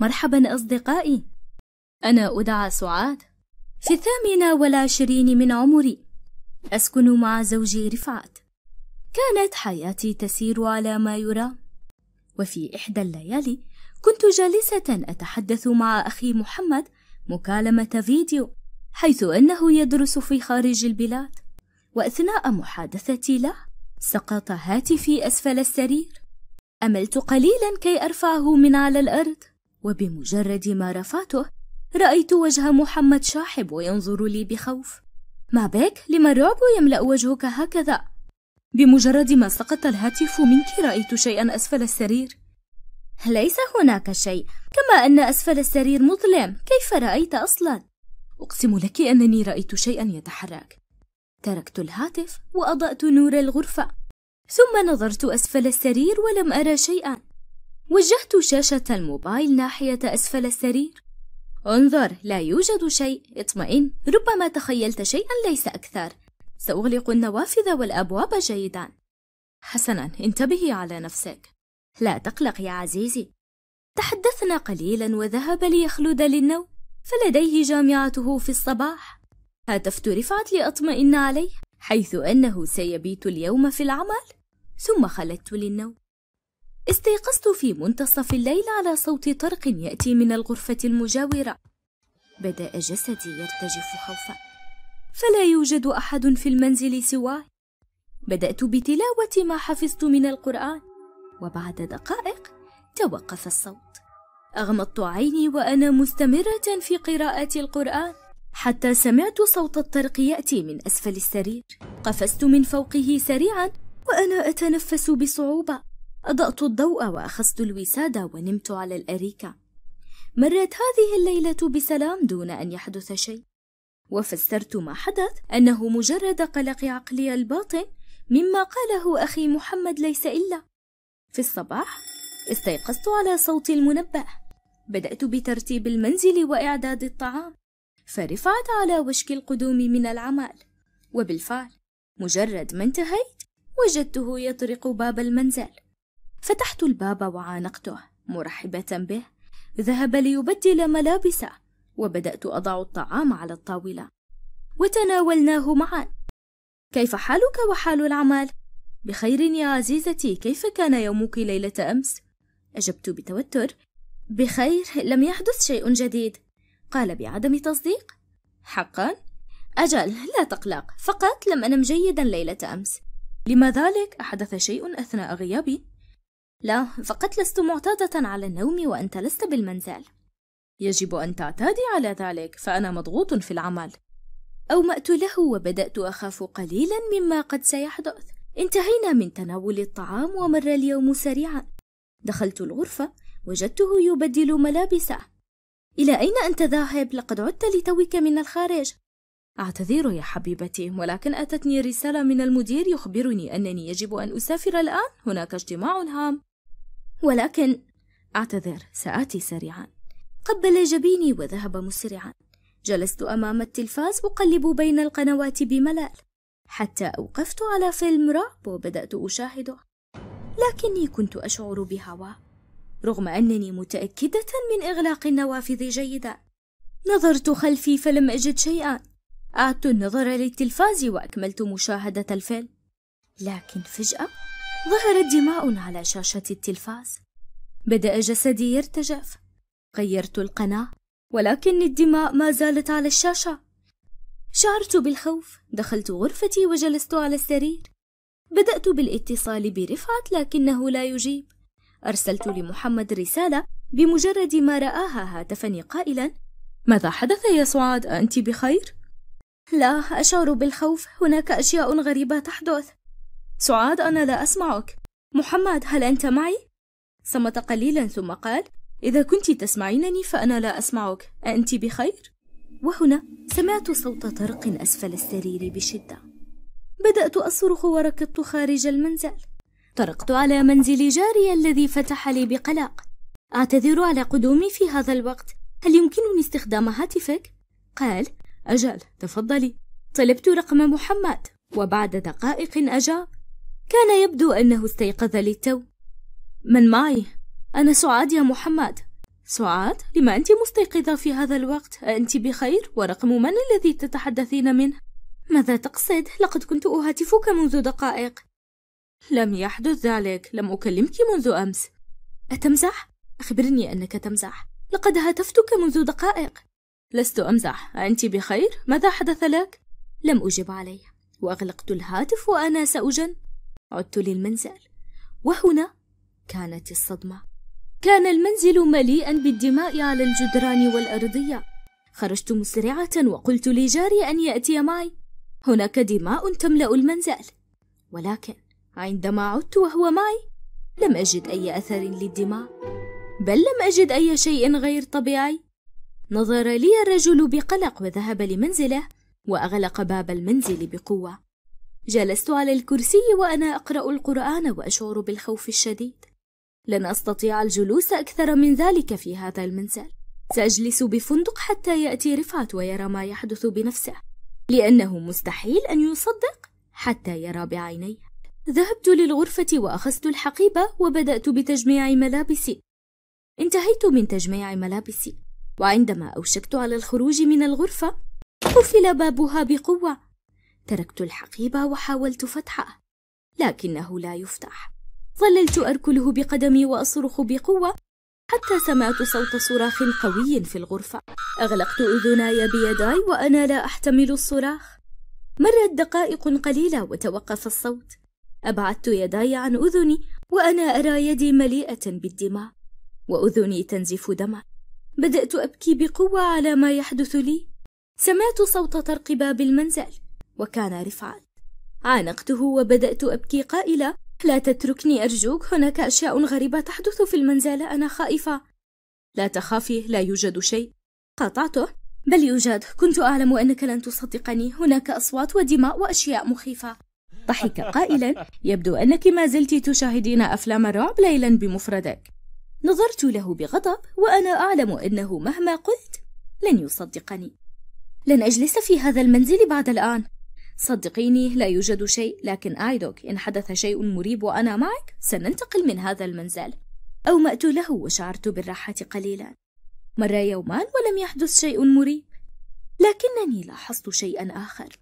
مرحبا أصدقائي أنا أدعى سعاد في الثامنة والعشرين من عمري أسكن مع زوجي رفعت كانت حياتي تسير على ما يرام وفي إحدى الليالي كنت جالسة أتحدث مع أخي محمد مكالمة فيديو حيث أنه يدرس في خارج البلاد وأثناء محادثتي له سقط هاتفي أسفل السرير أملت قليلا كي أرفعه من على الأرض وبمجرد ما رفعته رأيت وجه محمد شاحب وينظر لي بخوف ما بك؟ لما الرعب يملأ وجهك هكذا؟ بمجرد ما سقط الهاتف منك رأيت شيئا أسفل السرير ليس هناك شيء كما أن أسفل السرير مظلم كيف رأيت أصلا؟ أقسم لك أنني رأيت شيئا يتحرك تركت الهاتف وأضأت نور الغرفة ثم نظرت أسفل السرير ولم أرى شيئا وجهت شاشة الموبايل ناحية أسفل السرير انظر لا يوجد شيء اطمئن ربما تخيلت شيئا ليس أكثر سأغلق النوافذ والأبواب جيدا حسنا انتبهي على نفسك لا تقلق يا عزيزي تحدثنا قليلا وذهب ليخلد للنوم فلديه جامعته في الصباح هاتفت رفعت لأطمئن عليه حيث أنه سيبيت اليوم في العمل ثم خلدت للنوم استيقظت في منتصف الليل على صوت طرق يأتي من الغرفة المجاورة بدأ جسدي يرتجف خوفا فلا يوجد أحد في المنزل سواه بدأت بتلاوة ما حفظت من القرآن وبعد دقائق توقف الصوت أغمضت عيني وأنا مستمرة في قراءة القرآن حتى سمعت صوت الطرق يأتي من أسفل السرير قفزت من فوقه سريعا وأنا أتنفس بصعوبة أضأت الضوء وأخذت الوسادة ونمت على الأريكة مرت هذه الليلة بسلام دون أن يحدث شيء وفسرت ما حدث أنه مجرد قلق عقلي الباطن مما قاله أخي محمد ليس إلا في الصباح استيقظت على صوت المنبه بدأت بترتيب المنزل وإعداد الطعام فرفعت على وشك القدوم من العمل وبالفعل مجرد ما انتهيت وجدته يطرق باب المنزل فتحت الباب وعانقته مرحبة به ذهب ليبدل ملابسه وبدأت أضع الطعام على الطاولة وتناولناه معا كيف حالك وحال العمل؟ بخير يا عزيزتي كيف كان يومك ليلة أمس؟ أجبت بتوتر بخير لم يحدث شيء جديد قال بعدم تصديق حقا؟ أجل لا تقلق فقط لم أنم جيدا ليلة أمس لما ذلك أحدث شيء أثناء غيابي لا فقد لست معتادة على النوم وأنت لست بالمنزل يجب أن تعتادي على ذلك فأنا مضغوط في العمل أومأت له وبدأت أخاف قليلا مما قد سيحدث انتهينا من تناول الطعام ومر اليوم سريعا دخلت الغرفة وجدته يبدل ملابسه إلى أين أنت ذاهب؟ لقد عدت لتوك من الخارج أعتذر يا حبيبتي ولكن أتتني رسالة من المدير يخبرني أنني يجب أن أسافر الآن هناك اجتماع هام ولكن أعتذر سآتي سريعا قبل جبيني وذهب مسرعا جلست أمام التلفاز أقلب بين القنوات بملل حتى أوقفت على فيلم رعب وبدأت أشاهده لكني كنت أشعر بهواء رغم أنني متأكدة من إغلاق النوافذ جيدا نظرت خلفي فلم أجد شيئا أعدت النظر للتلفاز وأكملت مشاهدة الفيلم لكن فجأة ظهرت دماء على شاشة التلفاز بدأ جسدي يرتجف غيرت القناة ولكن الدماء ما زالت على الشاشة شعرت بالخوف دخلت غرفتي وجلست على السرير بدأت بالاتصال برفعت لكنه لا يجيب أرسلت لمحمد رسالة بمجرد ما رآها هاتفني قائلا ماذا حدث يا سعاد أنت بخير؟ لا أشعر بالخوف هناك أشياء غريبة تحدث سعاد أنا لا أسمعك محمد هل أنت معي؟ صمت قليلا ثم قال إذا كنت تسمعينني فأنا لا أسمعك أأنت بخير؟ وهنا سمعت صوت طرق أسفل السرير بشدة بدأت أصرخ وركضت خارج المنزل طرقت على منزل جاري الذي فتح لي بقلق أعتذر على قدومي في هذا الوقت هل يمكنني استخدام هاتفك؟ قال أجل تفضلي طلبت رقم محمد وبعد دقائق أجاب كان يبدو أنه استيقظ للتو من معي؟ أنا سعاد يا محمد سعاد لما أنت مستيقظة في هذا الوقت؟ أنت بخير؟ ورقم من الذي تتحدثين منه؟ ماذا تقصد؟ لقد كنت أهاتفك منذ دقائق لم يحدث ذلك لم أكلمك منذ أمس أتمزح؟ أخبرني أنك تمزح لقد هاتفتك منذ دقائق لست أمزح أنت بخير؟ ماذا حدث لك؟ لم أجب عليه وأغلقت الهاتف وأنا سأجن عدت للمنزل وهنا كانت الصدمة كان المنزل مليئا بالدماء على الجدران والأرضية خرجت مسرعة وقلت لجاري أن يأتي معي هناك دماء تملأ المنزل ولكن عندما عدت وهو معي لم أجد أي أثر للدماء بل لم أجد أي شيء غير طبيعي نظر لي الرجل بقلق وذهب لمنزله وأغلق باب المنزل بقوة جلست على الكرسي وأنا أقرأ القرآن وأشعر بالخوف الشديد لن أستطيع الجلوس أكثر من ذلك في هذا المنزل سأجلس بفندق حتى يأتي رفعت ويرى ما يحدث بنفسه لأنه مستحيل أن يصدق حتى يرى بعينيه ذهبت للغرفة وأخذت الحقيبة وبدأت بتجميع ملابسي انتهيت من تجميع ملابسي وعندما أوشكت على الخروج من الغرفة قفل بابها بقوة تركت الحقيبة وحاولت فتحه لكنه لا يفتح ظللت أركله بقدمي وأصرخ بقوة حتى سمعت صوت صراخ قوي في الغرفة أغلقت أذناي بيداي وأنا لا أحتمل الصراخ مرت دقائق قليلة وتوقف الصوت أبعدت يداي عن أذني وأنا أرى يدي مليئة بالدماء وأذني تنزف دما بدأت أبكي بقوة على ما يحدث لي سمعت صوت طرق باب المنزل وكان رفعت عانقته وبدأت أبكي قائلة لا تتركني أرجوك هناك أشياء غريبة تحدث في المنزل أنا خائفة لا تخافي لا يوجد شيء قاطعته بل يوجد كنت أعلم أنك لن تصدقني هناك أصوات ودماء وأشياء مخيفة ضحك قائلا يبدو أنك ما زلت تشاهدين أفلام الرعب ليلا بمفردك نظرت له بغضب وأنا أعلم أنه مهما قلت لن يصدقني لن أجلس في هذا المنزل بعد الآن صدقيني لا يوجد شيء لكن أعدك إن حدث شيء مريب وأنا معك سننتقل من هذا المنزل أومأت له وشعرت بالراحة قليلا مر يومان ولم يحدث شيء مريب لكنني لاحظت شيئا آخر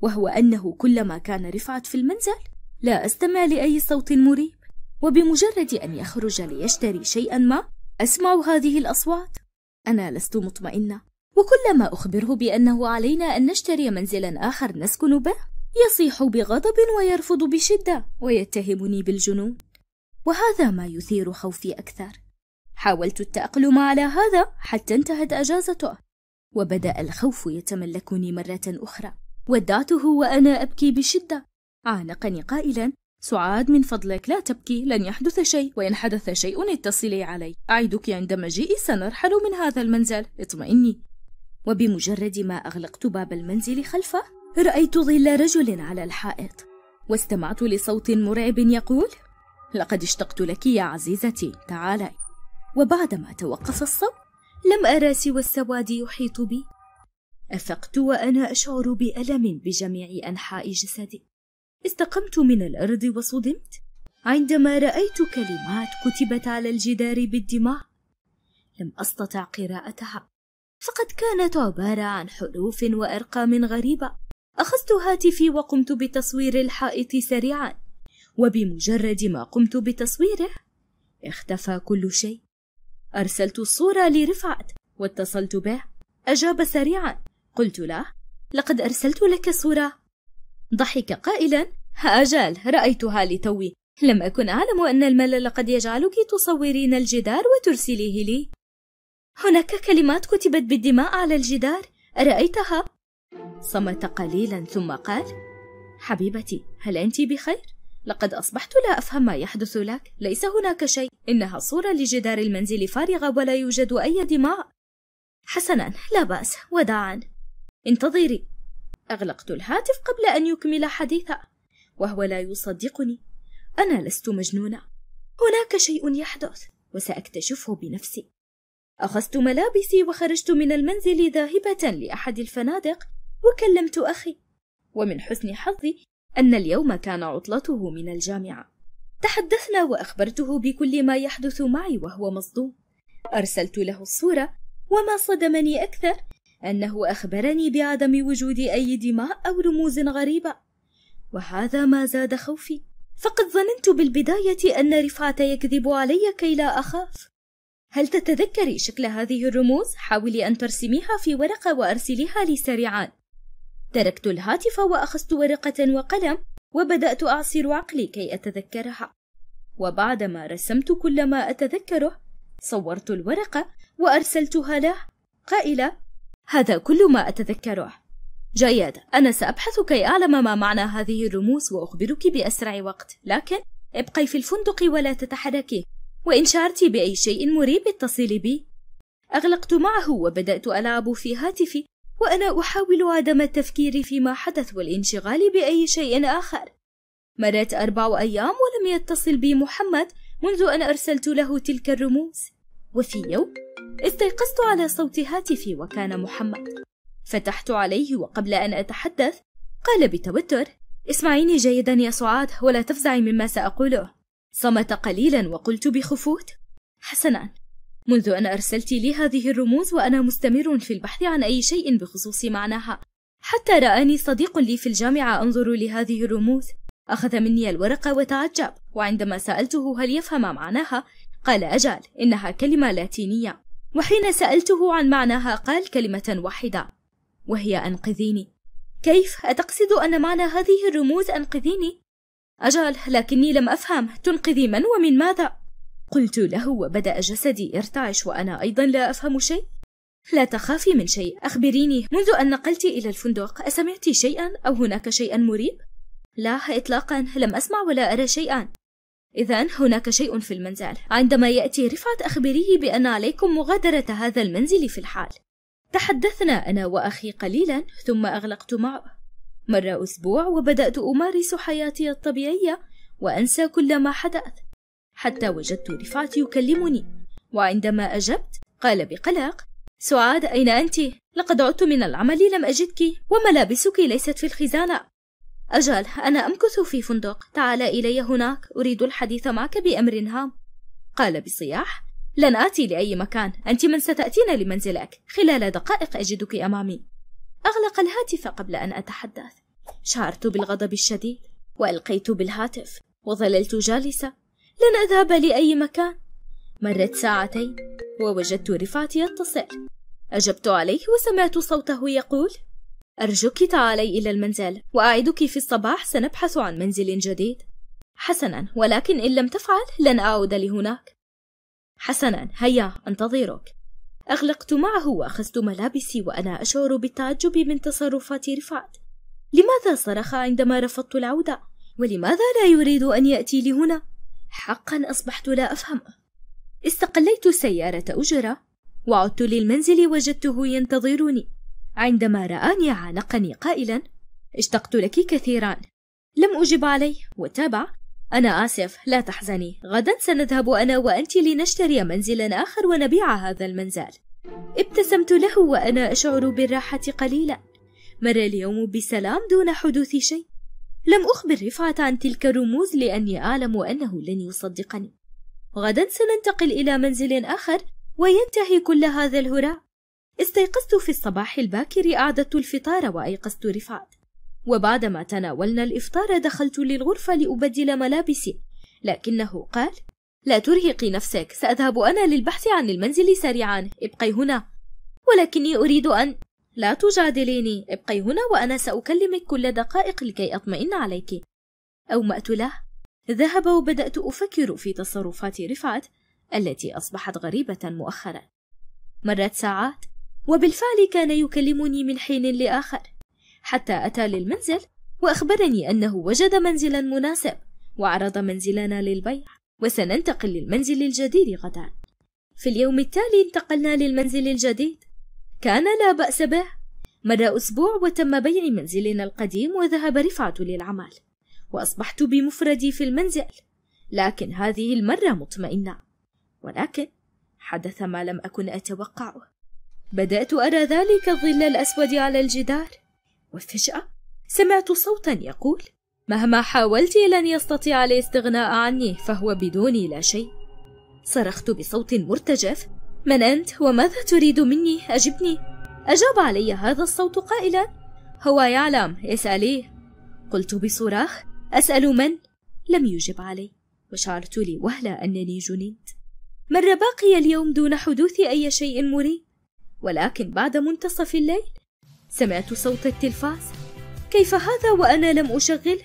وهو أنه كلما كان رفعت في المنزل لا أستمع لأي صوت مريب وبمجرد أن يخرج ليشتري شيئا ما أسمع هذه الأصوات أنا لست مطمئنة وكلما أخبره بأنه علينا أن نشتري منزلا آخر نسكن به يصيح بغضب ويرفض بشدة ويتهمني بالجنون وهذا ما يثير خوفي أكثر حاولت التأقلم على هذا حتى انتهت أجازته وبدأ الخوف يتملكني مرة أخرى ودعته وأنا أبكي بشدة عانقني قائلا سعاد من فضلك لا تبكي لن يحدث شيء وإن حدث شيء اتصلي علي أعدك عند مجيئي سنرحل من هذا المنزل اطمئني وبمجرد ما أغلقت باب المنزل خلفه رأيت ظل رجل على الحائط واستمعت لصوت مرعب يقول لقد اشتقت لك يا عزيزتي تعالي وبعدما توقف الصوت لم أرى سوى السواد يحيط بي أفقت وأنا أشعر بألم بجميع أنحاء جسدي استقمت من الأرض وصدمت عندما رأيت كلمات كتبت على الجدار بالدماء لم أستطع قراءتها فقد كانت عبارة عن حروف وأرقام غريبة أخذت هاتفي وقمت بتصوير الحائط سريعا وبمجرد ما قمت بتصويره اختفى كل شيء أرسلت الصورة لرفعت واتصلت به أجاب سريعا قلت له لقد أرسلت لك صورة ضحك قائلا أجل رأيتها لتوي لم أكن أعلم أن الملل قد يجعلك تصورين الجدار وترسليه لي هناك كلمات كتبت بالدماء على الجدار أرأيتها؟ صمت قليلا ثم قال حبيبتي هل أنت بخير؟ لقد أصبحت لا أفهم ما يحدث لك ليس هناك شيء إنها صورة لجدار المنزل فارغة ولا يوجد أي دماء حسنا لا بأس وداعا انتظري أغلقت الهاتف قبل أن يكمل حديثه وهو لا يصدقني أنا لست مجنونة هناك شيء يحدث وسأكتشفه بنفسي أخذت ملابسي وخرجت من المنزل ذاهبة لأحد الفنادق وكلمت أخي ومن حسن حظي أن اليوم كان عطلته من الجامعة تحدثنا وأخبرته بكل ما يحدث معي وهو مصدوم أرسلت له الصورة وما صدمني أكثر أنه أخبرني بعدم وجود أي دماء أو رموز غريبة وهذا ما زاد خوفي فقد ظننت بالبداية أن رفعت يكذب علي كي لا أخاف هل تتذكري شكل هذه الرموز؟ حاولي أن ترسميها في ورقة وأرسليها لي سريعا. تركت الهاتف وأخذت ورقة وقلم وبدأت أعصر عقلي كي أتذكرها. وبعدما رسمت كل ما أتذكره، صورت الورقة وأرسلتها له، قائلة: هذا كل ما أتذكره. جيد، أنا سأبحث كي أعلم ما معنى هذه الرموز وأخبرك بأسرع وقت، لكن ابقي في الفندق ولا تتحركي. وإن شعرت بأي شيء مريب اتصلي بي أغلقت معه وبدأت ألعب في هاتفي وأنا أحاول عدم التفكير فيما حدث والانشغال بأي شيء آخر مرت أربع أيام ولم يتصل بي محمد منذ أن أرسلت له تلك الرموز وفي يوم استيقظت على صوت هاتفي وكان محمد فتحت عليه وقبل أن أتحدث قال بتوتر اسمعيني جيدا يا سعاد ولا تفزعي مما سأقوله صمت قليلا وقلت بخفوت حسنا منذ أن أرسلت لي هذه الرموز وأنا مستمر في البحث عن أي شيء بخصوص معناها حتى رآني صديق لي في الجامعة أنظر لهذه الرموز أخذ مني الورقة وتعجب وعندما سألته هل يفهم معناها قال أجل إنها كلمة لاتينية وحين سألته عن معناها قال كلمة واحدة وهي أنقذيني كيف أتقصد أن معنى هذه الرموز أنقذيني؟ أجل لكني لم أفهم تنقذي من ومن ماذا؟ قلت له وبدأ جسدي يرتعش وأنا أيضا لا أفهم شيء لا تخافي من شيء أخبريني منذ أن نقلت إلى الفندق أسمعت شيئا أو هناك شيئا مريب؟ لا إطلاقا لم أسمع ولا أرى شيئا إذا هناك شيء في المنزل عندما يأتي رفعت أخبريه بأن عليكم مغادرة هذا المنزل في الحال تحدثنا أنا وأخي قليلا ثم أغلقت معه مر أسبوع وبدأت أمارس حياتي الطبيعية وأنسى كل ما حدث حتى وجدت رفعت يكلمني وعندما أجبت قال بقلق سعاد أين أنت؟ لقد عدت من العمل لم أجدك وملابسك ليست في الخزانة أجل أنا أمكث في فندق تعال إلي هناك أريد الحديث معك بأمر هام قال بصياح لن آتي لأي مكان أنت من ستأتين لمنزلك خلال دقائق أجدك أمامي أغلق الهاتف قبل أن أتحدث شعرت بالغضب الشديد وألقيت بالهاتف وظللت جالسة لن أذهب لأي مكان مرت ساعتين ووجدت رفعت يتصل أجبت عليه وسمعت صوته يقول أرجوك تعالي إلى المنزل وأعدك في الصباح سنبحث عن منزل جديد حسنا ولكن إن لم تفعل لن أعود لهناك حسنا هيا أنتظرك أغلقت معه وأخذت ملابسي وأنا أشعر بالتعجب من تصرفات رفعت لماذا صرخ عندما رفضت العودة؟ ولماذا لا يريد أن يأتي لهنا؟ حقا أصبحت لا أفهم استقليت سيارة أجرة وعدت للمنزل وجدته ينتظرني عندما رآني عانقني قائلا اشتقت لك كثيرا لم أجب عليه وتابع أنا آسف لا تحزني غدا سنذهب أنا وأنت لنشتري منزلا آخر ونبيع هذا المنزل ابتسمت له وأنا أشعر بالراحة قليلا مر اليوم بسلام دون حدوث شيء لم أخبر رفعة عن تلك الرموز لأني أعلم أنه لن يصدقني غدا سننتقل إلى منزل آخر وينتهي كل هذا الهراء استيقظت في الصباح الباكر أعددت الفطار وأيقظت رفعت وبعدما تناولنا الإفطار دخلت للغرفة لأبدل ملابسي لكنه قال لا ترهقي نفسك سأذهب أنا للبحث عن المنزل سريعا ابقي هنا ولكني أريد أن لا تجادليني ابقي هنا وأنا سأكلمك كل دقائق لكي أطمئن عليك أومأت له ذهب وبدأت أفكر في تصرفات رفعت التي أصبحت غريبة مؤخرا مرت ساعات وبالفعل كان يكلمني من حين لآخر حتى أتى للمنزل وأخبرني أنه وجد منزلا مناسب وعرض منزلنا للبيع وسننتقل للمنزل الجديد غدا في اليوم التالي انتقلنا للمنزل الجديد كان لا بأس به مر أسبوع وتم بيع منزلنا القديم وذهب رفعة للعمل وأصبحت بمفردي في المنزل لكن هذه المرة مطمئنة ولكن حدث ما لم أكن أتوقعه بدأت أرى ذلك الظل الأسود على الجدار وفجأة سمعت صوتا يقول مهما حاولت لن يستطيع الاستغناء عني فهو بدوني لا شيء صرخت بصوت مرتجف من أنت وماذا تريد مني أجبني أجاب علي هذا الصوت قائلا هو يعلم اسأليه قلت بصراخ أسأل من؟ لم يجب علي وشعرت لوهلة أنني جننت مر باقي اليوم دون حدوث أي شيء مريب ولكن بعد منتصف الليل سمعت صوت التلفاز كيف هذا وأنا لم أشغله؟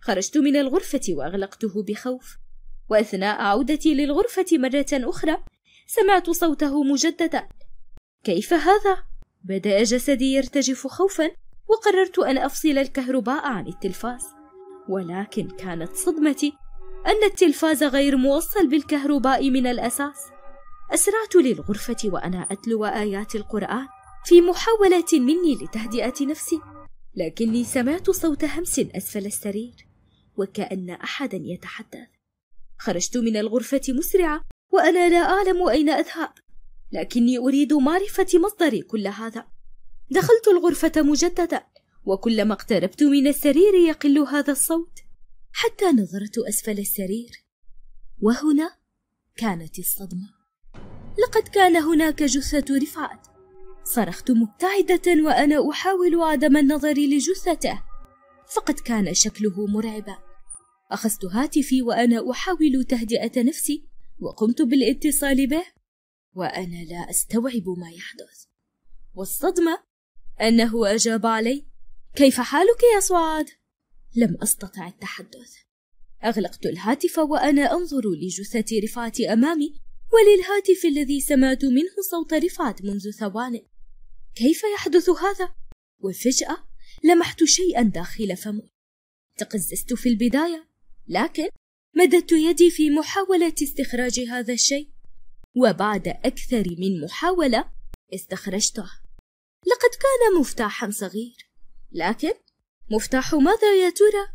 خرجت من الغرفة وأغلقته بخوف وأثناء عودتي للغرفة مرة أخرى سمعت صوته مجددا كيف هذا؟ بدأ جسدي يرتجف خوفا وقررت أن أفصل الكهرباء عن التلفاز ولكن كانت صدمتي أن التلفاز غير موصل بالكهرباء من الأساس أسرعت للغرفة وأنا أتلو آيات القرآن في محاولة مني لتهدئة نفسي لكني سمعت صوت همس أسفل السرير وكأن أحدا يتحدث خرجت من الغرفة مسرعة وأنا لا أعلم أين أذهب لكني أريد معرفة مصدر كل هذا دخلت الغرفة مجددا وكلما اقتربت من السرير يقل هذا الصوت حتى نظرت أسفل السرير وهنا كانت الصدمة لقد كان هناك جثة رفعت صرخت مبتعدة وأنا أحاول عدم النظر لجثته فقد كان شكله مرعبا أخذت هاتفي وأنا أحاول تهدئة نفسي وقمت بالاتصال به وأنا لا أستوعب ما يحدث والصدمة أنه أجاب علي كيف حالك يا سعاد؟ لم أستطع التحدث أغلقت الهاتف وأنا أنظر لجثة رفعت أمامي وللهاتف الذي سمعت منه صوت رفعت منذ ثوان كيف يحدث هذا وفجاه لمحت شيئا داخل فمي تقززت في البدايه لكن مددت يدي في محاوله استخراج هذا الشيء وبعد اكثر من محاوله استخرجته لقد كان مفتاحا صغير لكن مفتاح ماذا يا ترى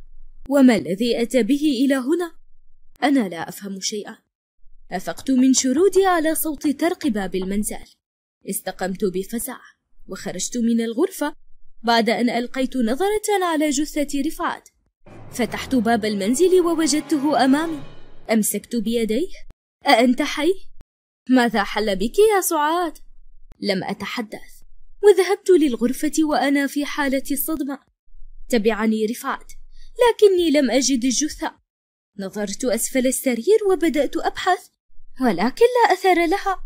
وما الذي اتى به الى هنا انا لا افهم شيئا افقت من شرودي على صوت ترق باب المنزل استقمت بفزع وخرجت من الغرفة بعد أن ألقيت نظرة على جثة رفعت فتحت باب المنزل ووجدته أمامي أمسكت بيديه أأنت حي؟ ماذا حل بك يا سعاد؟ لم أتحدث وذهبت للغرفة وأنا في حالة الصدمة تبعني رفعت لكني لم أجد الجثة نظرت أسفل السرير وبدأت أبحث ولكن لا أثر لها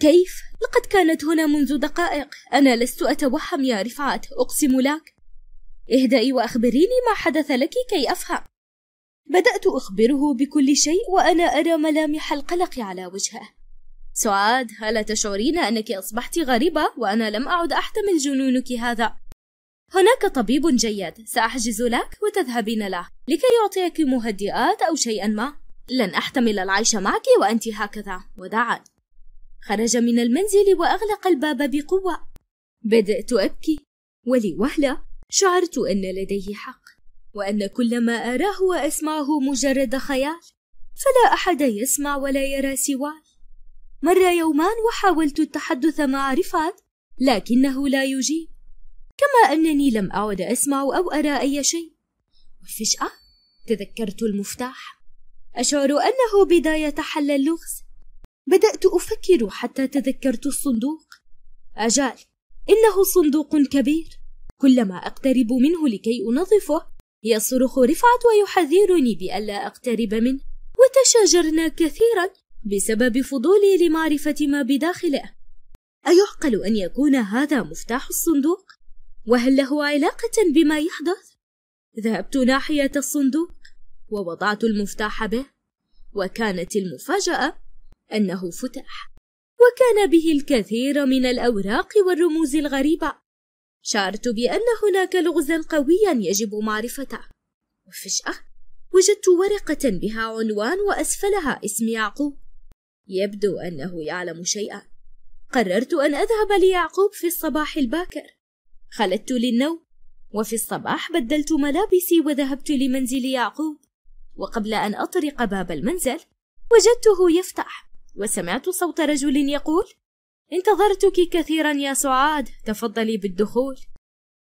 كيف؟ لقد كانت هنا منذ دقائق أنا لست أتوهم يا رفعت أقسم لك اهدئي وأخبريني ما حدث لك كي أفهم بدأت أخبره بكل شيء وأنا أرى ملامح القلق على وجهه سعاد هل تشعرين أنك أصبحت غريبة وأنا لم أعد أحتمل جنونك هذا؟ هناك طبيب جيد سأحجز لك وتذهبين له لكي يعطيك مهدئات أو شيئا ما لن أحتمل العيش معك وأنت هكذا وداعا خرج من المنزل وأغلق الباب بقوة بدأت أبكي ولوهلة شعرت أن لديه حق وأن كل ما أراه وأسمعه مجرد خيال فلا أحد يسمع ولا يرى سواي مر يومان وحاولت التحدث مع رفعت لكنه لا يجيب كما أنني لم أعد أسمع أو أرى أي شيء وفجأة تذكرت المفتاح أشعر أنه بداية حل اللغز بدأت أفكر حتى تذكرت الصندوق أجل إنه صندوق كبير كلما أقترب منه لكي أنظفه يصرخ رفعت ويحذرني بألا أقترب منه وتشاجرنا كثيرا بسبب فضولي لمعرفة ما بداخله أيعقل أن يكون هذا مفتاح الصندوق؟ وهل له علاقة بما يحدث؟ ذهبت ناحية الصندوق ووضعت المفتاح به وكانت المفاجأة أنه فتح وكان به الكثير من الأوراق والرموز الغريبة شعرت بأن هناك لغزا قويا يجب معرفته وفجأة وجدت ورقة بها عنوان وأسفلها اسم يعقوب يبدو أنه يعلم شيئا قررت أن أذهب ليعقوب في الصباح الباكر خلدت للنوم وفي الصباح بدلت ملابسي وذهبت لمنزل يعقوب وقبل أن أطرق باب المنزل وجدته يفتح وسمعت صوت رجل يقول انتظرتك كثيرا يا سعاد تفضلي بالدخول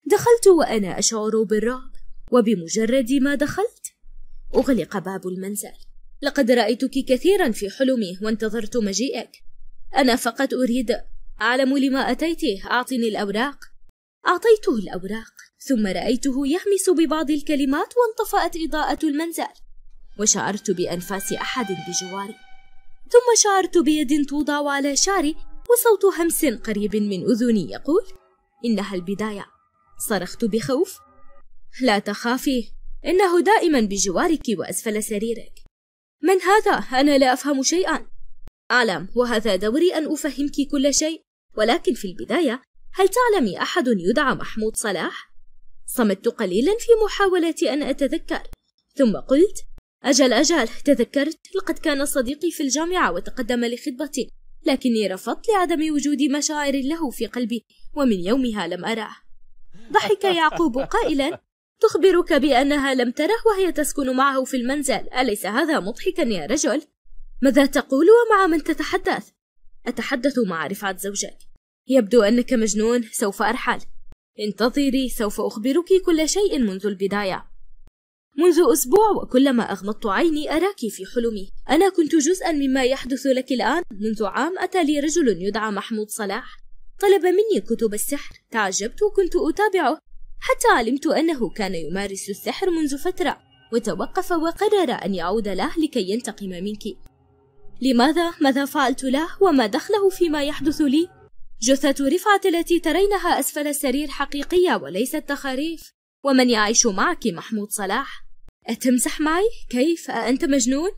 دخلت وانا اشعر بالرعب وبمجرد ما دخلت اغلق باب المنزل لقد رايتك كثيرا في حلمي وانتظرت مجيئك انا فقط اريد اعلم لما اتيت اعطني الاوراق اعطيته الاوراق ثم رايته يهمس ببعض الكلمات وانطفات اضاءه المنزل وشعرت بانفاس احد بجواري ثم شعرت بيد توضع على شعري وصوت همس قريب من أذني يقول إنها البداية صرخت بخوف لا تخافي إنه دائما بجوارك وأسفل سريرك من هذا؟ أنا لا أفهم شيئا أعلم وهذا دوري أن أفهمك كل شيء ولكن في البداية هل تعلمي أحد يدعى محمود صلاح؟ صمت قليلا في محاولة أن أتذكر ثم قلت أجل أجل تذكرت لقد كان صديقي في الجامعة وتقدم لخطبتي لكني رفضت لعدم وجود مشاعر له في قلبي ومن يومها لم أراه ضحك يعقوب قائلا تخبرك بأنها لم تره وهي تسكن معه في المنزل أليس هذا مضحكا يا رجل؟ ماذا تقول ومع من تتحدث؟ أتحدث مع رفعة زوجك يبدو أنك مجنون سوف أرحل انتظري سوف أخبرك كل شيء منذ البداية منذ أسبوع وكلما أغمضت عيني أراك في حلمي أنا كنت جزءا مما يحدث لك الآن منذ عام أتى لي رجل يدعى محمود صلاح طلب مني كتب السحر تعجبت وكنت أتابعه حتى علمت أنه كان يمارس السحر منذ فترة وتوقف وقرر أن يعود له لكي ينتقم منك لماذا؟ ماذا فعلت له؟ وما دخله فيما يحدث لي؟ جثة رفعة التي ترينها أسفل السرير حقيقية وليست تخاريف ومن يعيش معك محمود صلاح تمسح معي؟ كيف؟ أنت مجنون؟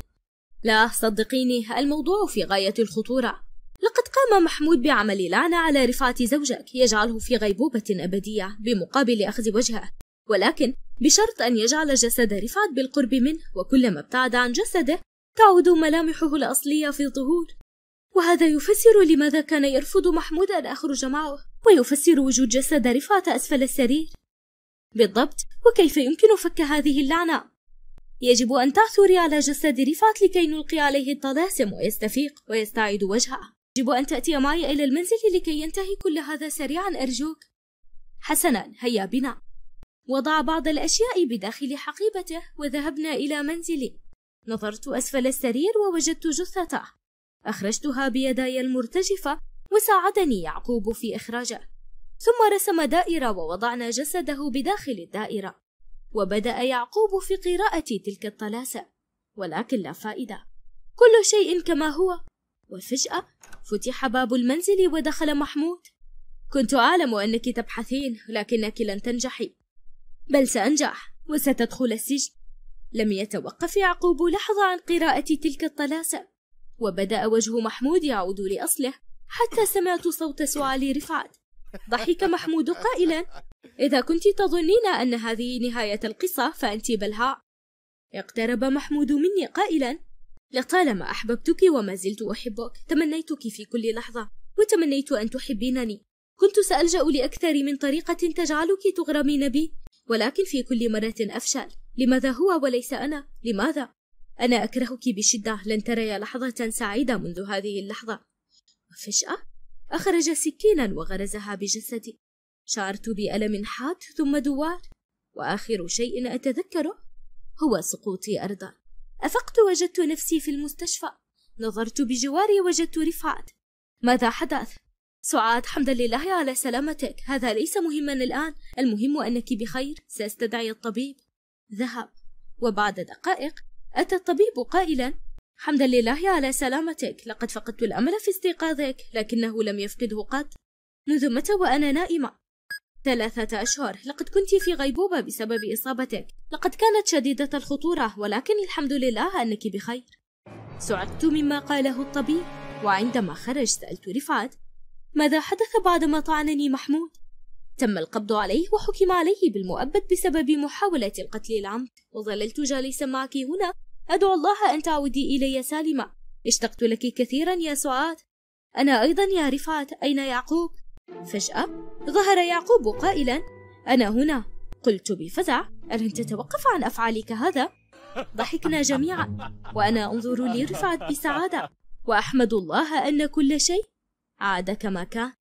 لا صدقيني الموضوع في غاية الخطورة لقد قام محمود بعمل لعنة على رفعة زوجك يجعله في غيبوبة أبدية بمقابل أخذ وجهه ولكن بشرط أن يجعل جسد رفعت بالقرب منه وكلما ابتعد عن جسده تعود ملامحه الأصلية في ظهور وهذا يفسر لماذا كان يرفض محمود أن أخرج معه ويفسر وجود جسد رفعت أسفل السرير بالضبط وكيف يمكن فك هذه اللعنة يجب أن تعثري على جسد رفعت لكي نلقي عليه الطلاسم ويستفيق ويستعيد وجهه يجب أن تأتي معي إلى المنزل لكي ينتهي كل هذا سريعا أرجوك حسنا هيا بنا وضع بعض الأشياء بداخل حقيبته وذهبنا إلى منزلي نظرت أسفل السرير ووجدت جثته أخرجتها بيداي المرتجفة وساعدني يعقوب في إخراجه ثم رسم دائرة ووضعنا جسده بداخل الدائرة وبدأ يعقوب في قراءة تلك الطلاسة ولكن لا فائدة كل شيء كما هو وفجأة فتح باب المنزل ودخل محمود كنت أعلم أنك تبحثين لكنك لن تنجحي بل سأنجح وستدخل السجن لم يتوقف يعقوب لحظة عن قراءة تلك الطلاسة وبدأ وجه محمود يعود لأصله حتى سمعت صوت سعال رفعت ضحك محمود قائلا إذا كنت تظنين أن هذه نهاية القصة فأنت بلهاء اقترب محمود مني قائلا لطالما أحببتك وما زلت أحبك تمنيتك في كل لحظة وتمنيت أن تحبينني كنت سألجأ لأكثر من طريقة تجعلك تغرمين بي ولكن في كل مرة أفشل لماذا هو وليس أنا؟ لماذا؟ أنا أكرهك بشدة لن تري لحظة سعيدة منذ هذه اللحظة وفجأة أخرج سكينا وغرزها بجسدي شعرت بألم حاد ثم دوار وآخر شيء أتذكره هو سقوطي أرضا أفقت وجدت نفسي في المستشفى نظرت بجواري وجدت رفعت ماذا حدث؟ سعاد حمدا لله على سلامتك هذا ليس مهما الآن المهم أنك بخير سأستدعي الطبيب ذهب وبعد دقائق أتى الطبيب قائلا حمدا لله على سلامتك لقد فقدت الأمل في استيقاظك لكنه لم يفقده قط منذ متى وأنا نائمة؟ ثلاثة أشهر لقد كنت في غيبوبة بسبب إصابتك لقد كانت شديدة الخطورة ولكن الحمد لله أنك بخير سعدت مما قاله الطبيب وعندما خرج سألت رفعت ماذا حدث بعدما طعنني محمود؟ تم القبض عليه وحكم عليه بالمؤبد بسبب محاولة القتل العمد وظللت جالسا معك هنا أدعو الله أن تعودي إلي سالمة اشتقت لك كثيرا يا سعاد أنا أيضا يا رفعت أين يعقوب؟ فجأة ظهر يعقوب قائلا أنا هنا قلت بفزع ألن تتوقف عن أفعالك هذا؟ ضحكنا جميعا وأنا أنظر لرفعت بسعادة وأحمد الله أن كل شيء عاد كما كان